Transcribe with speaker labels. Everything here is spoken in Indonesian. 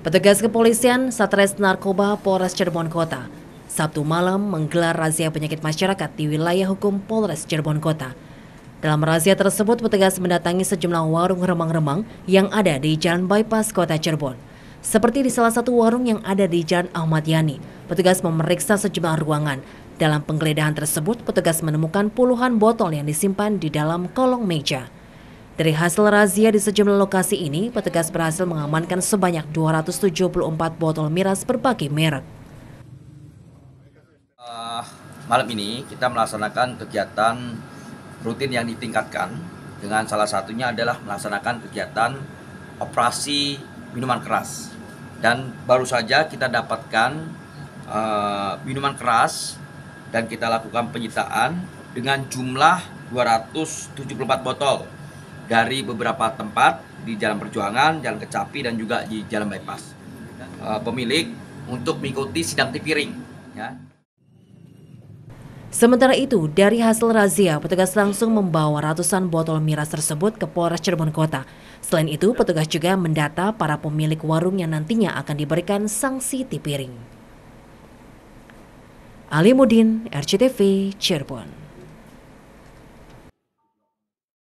Speaker 1: Petugas kepolisian Satres Narkoba Polres Cirebon Kota Sabtu malam menggelar razia penyakit masyarakat di wilayah hukum Polres Cirebon Kota. Dalam razia tersebut, petugas mendatangi sejumlah warung remang-remang yang ada di jalan bypass kota Cirebon. Seperti di salah satu warung yang ada di jalan Ahmad Yani, petugas memeriksa sejumlah ruangan. Dalam penggeledahan tersebut, petugas menemukan puluhan botol yang disimpan di dalam kolong meja. Dari hasil razia di sejumlah lokasi ini, petugas berhasil mengamankan sebanyak 274 botol miras berbagai merek.
Speaker 2: Uh, malam ini kita melaksanakan kegiatan rutin yang ditingkatkan dengan salah satunya adalah melaksanakan kegiatan operasi minuman keras. Dan baru saja kita dapatkan uh, minuman keras dan kita lakukan penyitaan dengan jumlah 274 botol dari beberapa tempat di Jalan Perjuangan, Jalan Kecapi dan juga di Jalan Bypass. Eh, pemilik untuk mengikuti sidang tipiring ya.
Speaker 1: Sementara itu, dari hasil razia, petugas langsung membawa ratusan botol miras tersebut ke Polres Cirebon Kota. Selain itu, petugas juga mendata para pemilik warung yang nantinya akan diberikan sanksi tipiring. Ali Mudin, RCTV, Cirebon.